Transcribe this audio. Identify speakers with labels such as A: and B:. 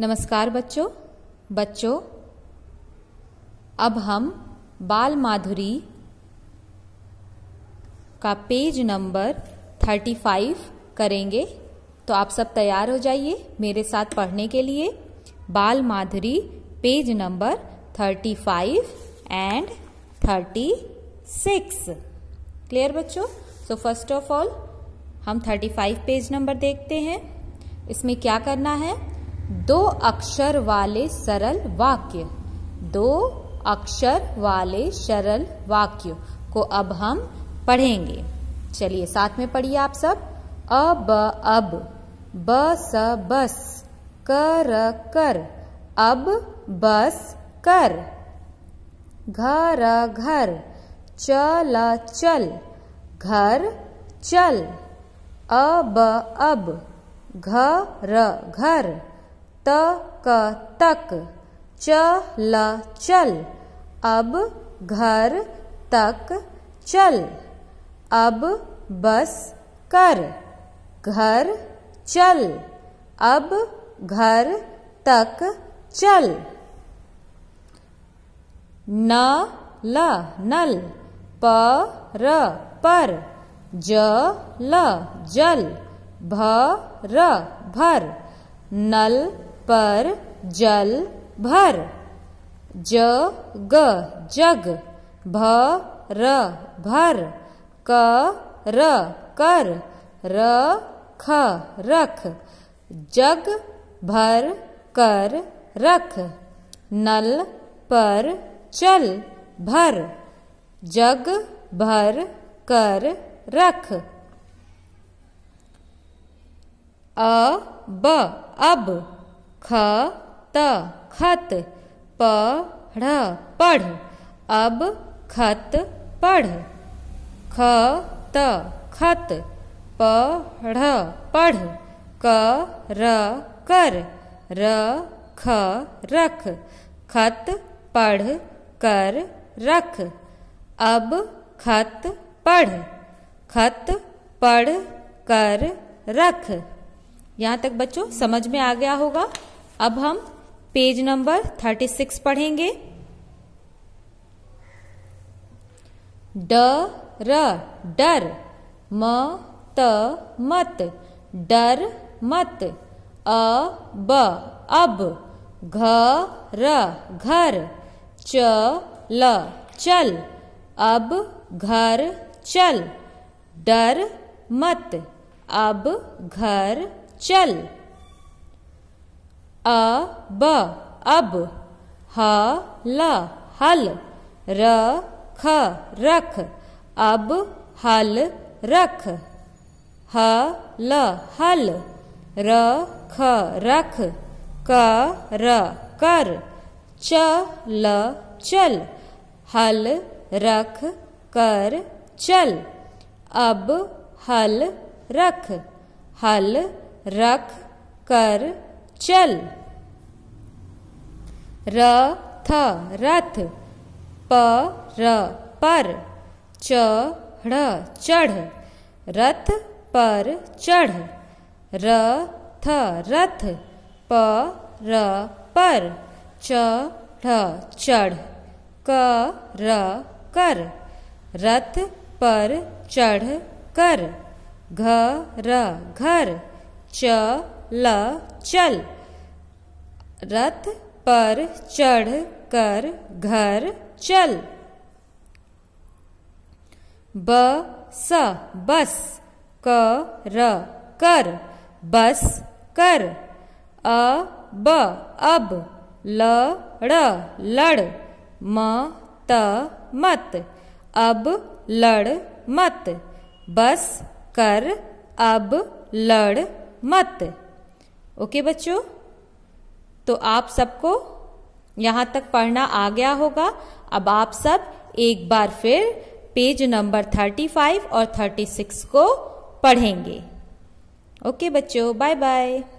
A: नमस्कार बच्चों बच्चों अब हम बाल माधुरी का पेज नंबर 35 करेंगे तो आप सब तैयार हो जाइए मेरे साथ पढ़ने के लिए Bal Madhuri page number 35 and 36 clear बच्चों सो फर्स्ट ऑफ ऑल हम 35 पेज नंबर देखते हैं इसमें क्या करना है दो अक्षर वाले सरल वाक्य दो अक्षर वाले सरल वाक्य को अब हम पढ़ेंगे चलिए साथ में पढ़िए आप सब अब अब बस बस कर कर अब बस कर घर घर चल चल घर चल अब अब घर घर क तक च ल चल अब घर तक चल अब बस कर घर चल अब घर तक चल न ल नल प र पर ज ल जल भ र भर नल पर जल भर ज ग जग भ र भर क र कर र ख रख जग भर कर रख नल पर चल भर जग भर कर रख अ ब अब ख त खत प ढ पढ़ अब खत पढ़ ख त खत प ढ पढ़ क र कर र ख रख खत पढ़ कर रख अब खत पढ़ खत पढ़ कर रख यहाँ तक बच्चों समझ में आ गया होगा अब हम पेज नंबर 36 पढ़ेंगे ड र डर म त मत डर मत अ ब अब घ र घर च ल चल अब घर चल डर मत अब घर चल अ ब अब ह ल हल र ख रख अब हल रख ह ल हल र ख रख क र कर च ल चल हल रख कर चल अब हल रख हल रख कर चल र थ रथ प र पर च ढ चढ़ रथ पर चढ़ र थ रथ प र पर च ढ चढ़ क र कर रथ पर चढ़ कर घ र घर च ल चल रथ पर चढ़ कर घर चल ब स बस क र कर बस कर अ ब अब ल ड़ लड़ म त मत अब लड़ मत बस कर अब लड़ मत ओके बच्चों तो आप सबको यहाँ तक पढ़ना आ गया होगा अब आप सब एक बार फिर पेज नंबर 35 और 36 को पढ़ेंगे ओके बच्चों बाय बाय